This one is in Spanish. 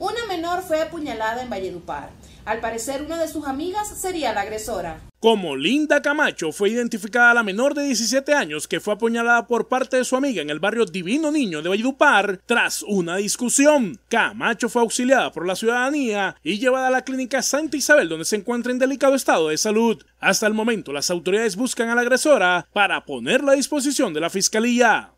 Una menor fue apuñalada en Valledupar. Al parecer, una de sus amigas sería la agresora. Como Linda Camacho fue identificada la menor de 17 años que fue apuñalada por parte de su amiga en el barrio Divino Niño de Valledupar tras una discusión. Camacho fue auxiliada por la ciudadanía y llevada a la clínica Santa Isabel donde se encuentra en delicado estado de salud. Hasta el momento las autoridades buscan a la agresora para ponerla a disposición de la fiscalía.